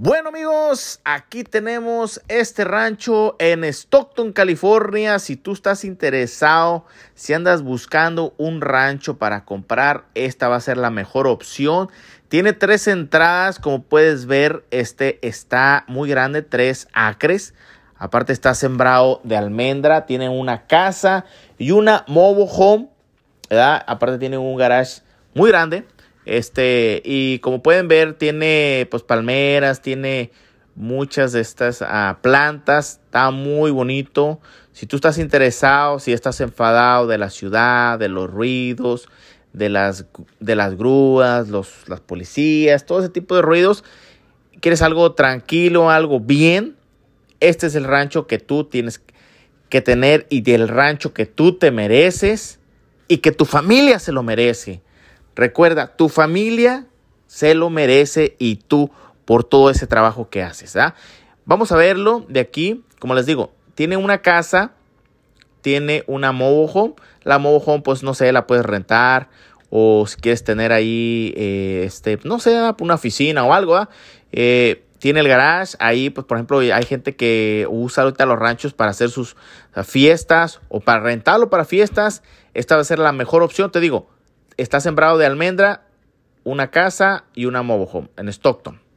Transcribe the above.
Bueno amigos, aquí tenemos este rancho en Stockton, California. Si tú estás interesado, si andas buscando un rancho para comprar, esta va a ser la mejor opción. Tiene tres entradas, como puedes ver, este está muy grande, tres acres. Aparte está sembrado de almendra, tiene una casa y una mobile home. Aparte tiene un garage muy grande. Este, y como pueden ver, tiene pues palmeras, tiene muchas de estas ah, plantas. Está muy bonito. Si tú estás interesado, si estás enfadado de la ciudad, de los ruidos, de las, de las grúas, los, las policías, todo ese tipo de ruidos, quieres algo tranquilo, algo bien, este es el rancho que tú tienes que tener y del rancho que tú te mereces y que tu familia se lo merece. Recuerda, tu familia se lo merece y tú por todo ese trabajo que haces. ¿ah? Vamos a verlo de aquí. Como les digo, tiene una casa, tiene una mojo home. La mobile home, pues no sé, la puedes rentar o si quieres tener ahí, eh, este, no sé, una oficina o algo. ¿ah? Eh, tiene el garage, ahí pues por ejemplo hay gente que usa ahorita los ranchos para hacer sus fiestas o para rentarlo para fiestas, esta va a ser la mejor opción, te digo, está sembrado de almendra, una casa y una mobile home en Stockton.